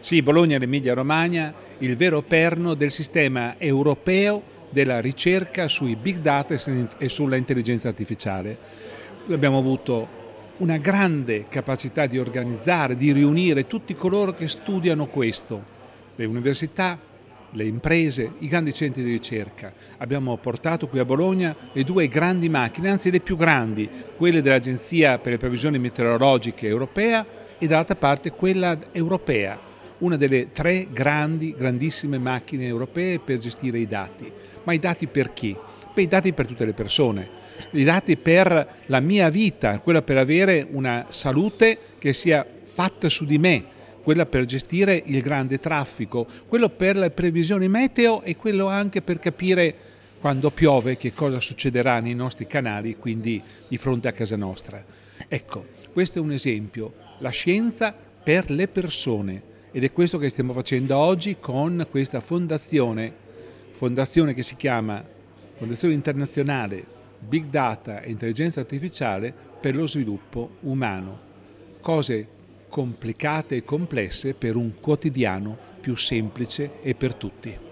Sì, Bologna e l'Emilia Romagna, il vero perno del sistema europeo della ricerca sui big data e sulla intelligenza artificiale. Abbiamo avuto una grande capacità di organizzare, di riunire tutti coloro che studiano questo, le università, le imprese, i grandi centri di ricerca. Abbiamo portato qui a Bologna le due grandi macchine, anzi le più grandi, quelle dell'Agenzia per le previsioni meteorologiche europea e dall'altra parte quella europea una delle tre grandi, grandissime macchine europee per gestire i dati. Ma i dati per chi? Beh, i dati per tutte le persone, i dati per la mia vita, quella per avere una salute che sia fatta su di me, quella per gestire il grande traffico, quello per le previsioni meteo e quello anche per capire quando piove che cosa succederà nei nostri canali, quindi di fronte a casa nostra. Ecco, questo è un esempio, la scienza per le persone, ed è questo che stiamo facendo oggi con questa fondazione, fondazione che si chiama Fondazione Internazionale Big Data e Intelligenza Artificiale per lo sviluppo umano. Cose complicate e complesse per un quotidiano più semplice e per tutti.